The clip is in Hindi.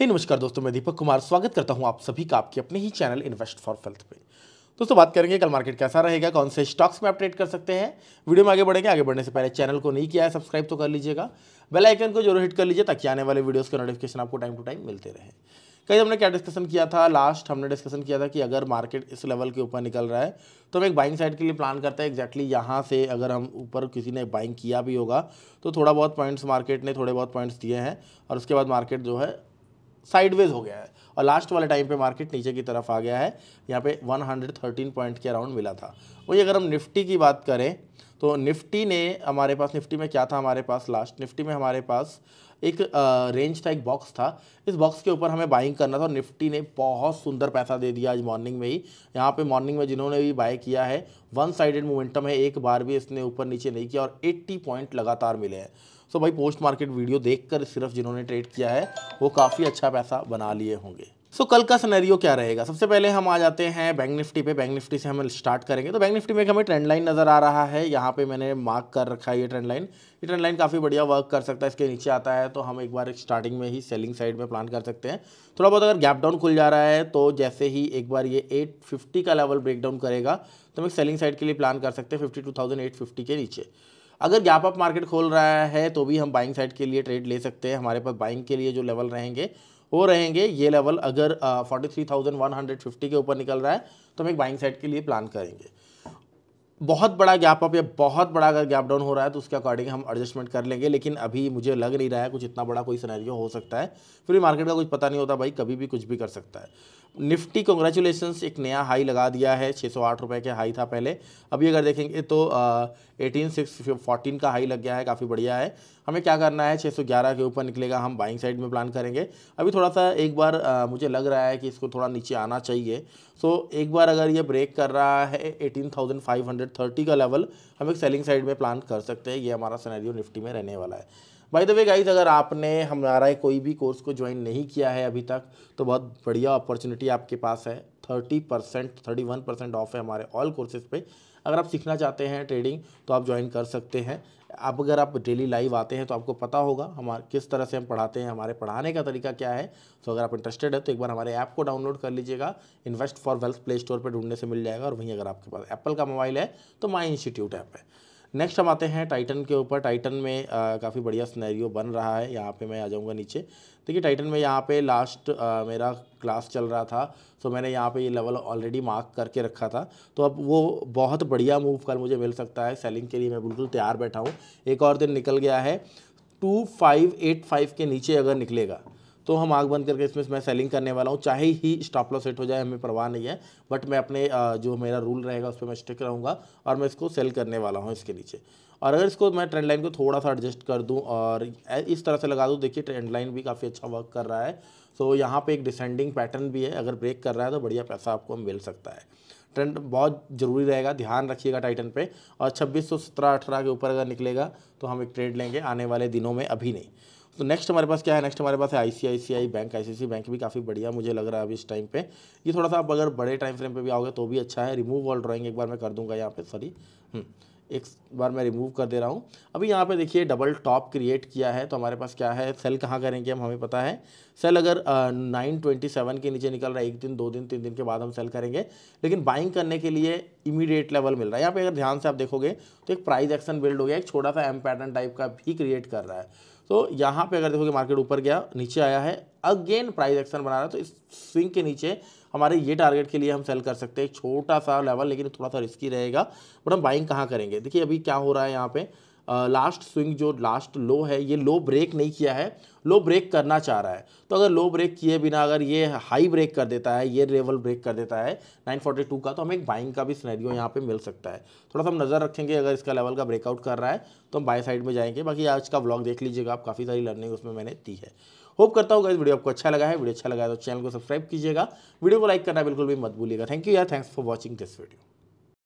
हे hey, नमस्कार दोस्तों मैं दीपक कुमार स्वागत करता हूं आप सभी का आपके अपने ही चैनल इन्वेस्ट फॉर वेल्थ पे दोस्तों बात करेंगे कल मार्केट कैसा रहेगा कौन से स्टॉक्स में अपडेट कर सकते हैं वीडियो में आगे बढ़ेंगे आगे बढ़ने से पहले चैनल को नहीं किया है सब्सक्राइब तो कर लीजिएगा बेल आइकन को जरूर हिट कर लीजिए ताकि आने वाले वीडियोज़ का नोटिफिकेशन आपको टाइम टू टाइम मिलते रहे कहीं हमने क्या डिस्कशन किया था लास्ट हमने डिस्कशन किया था कि अगर मार्केट इस लेवल के ऊपर निकल रहा है तो हम एक बाइंग साइड के लिए प्लान करते हैं एक्जैक्टली यहाँ से अगर हम ऊपर किसी ने बाइंग किया भी होगा तो थोड़ा बहुत पॉइंट्स मार्केट ने थोड़े बहुत पॉइंट्स दिए हैं और उसके बाद मार्केट जो है साइडवेज हो गया है और लास्ट वाले टाइम पे मार्केट नीचे की तरफ आ गया है यहाँ पे 113 पॉइंट के अराउंड मिला था वही अगर हम निफ्टी की बात करें तो निफ्टी ने हमारे पास निफ्टी में क्या था हमारे पास लास्ट निफ्टी में हमारे पास एक रेंज था एक बॉक्स था इस बॉक्स के ऊपर हमें बाइंग करना था और निफ्टी ने बहुत सुंदर पैसा दे दिया आज मॉर्निंग में ही यहाँ पे मॉर्निंग में जिन्होंने भी बाय किया है वन साइडेड मोमेंटम है एक बार भी इसने ऊपर नीचे नहीं किया और 80 पॉइंट लगातार मिले हैं सो भाई पोस्ट मार्केट वीडियो देखकर सिर्फ जिन्होंने ट्रेड किया है वो काफ़ी अच्छा पैसा बना लिए होंगे सो so, कल का सिनेरियो क्या रहेगा सबसे पहले हम आ जाते हैं बैंक निफ्टी पे बैंक निफ्टी से हम स्टार्ट करेंगे तो बैंक निफ्टी में हमें ट्रेंड लाइन नज़र आ रहा है यहाँ पे मैंने मार्क कर रखा है ये ट्रेंड लाइन ये ट्रेंड लाइन काफ़ी बढ़िया वर्क कर सकता है इसके नीचे आता है तो हम एक बार स्टार्टिंग में ही सेलिंग साइड में प्लान कर सकते हैं थोड़ा बहुत अगर गैप डाउन खुल जा रहा है तो जैसे ही एक बार ये एट का लेवल ब्रेक डाउन करेगा तो हम एक सेलिंग साइड के लिए प्लान कर सकते हैं फिफ्टी के नीचे अगर गैप अप मार्केट खोल रहा है तो भी हम बाइंग साइड के लिए ट्रेड ले सकते हैं हमारे पास बाइंग के लिए जो लेवल रहेंगे हो रहेंगे ये लेवल अगर forty three thousand one hundred fifty के ऊपर निकल रहा है तो हम एक बाइंग साइड के लिए प्लान करेंगे बहुत बड़ा गैप अप या बहुत बड़ा अगर गैप डाउन हो रहा है तो उसके अकॉर्डिंग हम एडजस्टमेंट कर लेंगे लेकिन अभी मुझे लग नहीं रहा है कुछ इतना बड़ा कोई सिनेरियो हो सकता है फिर मार्केट का कुछ पता नहीं होता भाई कभी भी कुछ भी कर सकता है निफ्टी कॉन्ग्रेचुलेसन एक नया हाई लगा दिया है छः सौ आठ रुपये के हाई था पहले अभी अगर देखेंगे तो एटीन सिक्स फोर्टीन का हाई लग गया है काफ़ी बढ़िया है हमें क्या करना है 611 के ऊपर निकलेगा हम बाइंग साइड में प्लान करेंगे अभी थोड़ा सा एक बार आ, मुझे लग रहा है कि इसको थोड़ा नीचे आना चाहिए सो एक बार अगर ये ब्रेक कर रहा है थर्टी का लेवल हम एक सेलिंग साइड में प्लान कर सकते हैं ये हमारा सनेरियो निफ्टी में रहने वाला है बाय द वे गाइज अगर आपने हमारा कोई भी कोर्स को ज्वाइन नहीं किया है अभी तक तो बहुत बढ़िया अपॉर्चुनिटी आपके पास है thirty percent thirty one percent off है हमारे ऑल कोर्सेज पे अगर आप सीखना चाहते हैं ट्रेडिंग तो आप ज्वाइन कर सकते हैं अब अगर आप डेली लाइव आते हैं तो आपको पता होगा हमारे किस तरह से हम पढ़ाते हैं हमारे पढ़ाने का तरीका क्या है तो अगर आप इंटरेस्टेड है तो एक बार हमारे ऐप को डाउनलोड कर लीजिएगा invest for wealth play store पर ढूंढने से मिल जाएगा और वहीं अगर आपके पास एप्पल का मोबाइल है तो माई इंस्टीट्यूट ऐप है नेक्स्ट हम आते हैं टाइटन के ऊपर टाइटन में काफ़ी बढ़िया स्नैरियो बन रहा है यहाँ पे मैं आ जाऊँगा नीचे देखिए टाइटन में यहाँ पे लास्ट आ, मेरा क्लास चल रहा था सो मैंने यहाँ पे ये लेवल ऑलरेडी मार्क करके रखा था तो अब वो बहुत बढ़िया मूव कल मुझे मिल सकता है सेलिंग के लिए मैं बिल्कुल तैयार बैठा हूँ एक और दिन निकल गया है टू फाइव एट फाइव के नीचे अगर निकलेगा तो हम आग बंद करके इसमें मैं सेलिंग करने वाला हूँ चाहे ही स्टॉप लॉस सेट हो जाए हमें परवाह नहीं है बट मैं अपने जो मेरा रूल रहेगा उस पर मैं स्टिक रहूँगा और मैं इसको सेल करने वाला हूँ इसके नीचे और अगर इसको मैं ट्रेंड लाइन को थोड़ा सा एडजस्ट कर दूँ और इस तरह से लगा दूँ देखिए ट्रेंड लाइन भी काफ़ी अच्छा वर्क कर रहा है सो यहाँ पर एक डिसेंडिंग पैटर्न भी है अगर ब्रेक कर रहा है तो बढ़िया पैसा आपको मिल सकता है ट्रेंड बहुत जरूरी रहेगा ध्यान रखिएगा टाइटन पे और छब्बीस सौ सत्रह अठारह के ऊपर अगर निकलेगा तो हम एक ट्रेड लेंगे आने वाले दिनों में अभी नहीं तो नेक्स्ट हमारे पास क्या है नेक्स्ट हमारे पास है आईसीआईसीआई बैंक आईसीआई बैंक भी काफ़ी बढ़िया मुझे लग रहा है अभी इस टाइम पे ये थोड़ा सा आप अगर बड़े टाइम फ्रेम पे भी आओगे तो भी अच्छा है रिमूव वॉल ड्राइंग एक बार मैं कर दूंगा यहाँ पे सॉरी एक बार मैं रिमूव कर दे रहा हूँ अभी यहाँ पे देखिए डबल टॉप क्रिएट किया है तो हमारे पास क्या है सेल कहाँ करेंगे हम हमें पता है सेल अगर नाइन ट्वेंटी सेवन के नीचे निकल रहा है एक दिन दो दिन तीन दिन के बाद हम सेल करेंगे लेकिन बाइंग करने के लिए इमीडिएट लेवल मिल रहा है यहाँ पे अगर ध्यान से आप देखोगे तो एक प्राइज एक्शन बिल्ड हो गया एक छोटा सा एम पैटर्न टाइप का भी क्रिएट कर रहा है तो यहाँ पे अगर देखोगे मार्केट ऊपर गया नीचे आया है अगेन प्राइस एक्शन बना रहा है तो इस स्विंग के नीचे हमारे ये टारगेट के लिए हम सेल कर सकते हैं छोटा सा लेवल लेकिन थोड़ा सा रिस्की रहेगा बट हम बाइंग कहाँ करेंगे देखिए अभी क्या हो रहा है यहाँ पे लास्ट स्विंग जो लास्ट लो है ये लो ब्रेक नहीं किया है लो ब्रेक करना चाह रहा है तो अगर लो ब्रेक किए बिना अगर ये हाई ब्रेक कर देता है ये लेवल ब्रेक कर देता है 942 का तो हमें एक बाइंग का भी स्नैरियो यहाँ पे मिल सकता है थोड़ा सा हम नज़र रखेंगे अगर इसका लेवल का ब्रेकआउट कर रहा है तो हम बाई साइड में जाएंगे बाकी आज का ब्लॉग देख लीजिएगा आप काफ़ी सारी लर्निंग उसमें मैंने दी है होप करता हूँ इस वीडियो आपको अच्छा लगा है वीडियो अच्छा लगा है तो चैनल को सब्सक्राइब कीजिएगा वीडियो को लाइक करना बिल्कुल भी मत भूलिएगा थैंक यू यार thanks for watching this video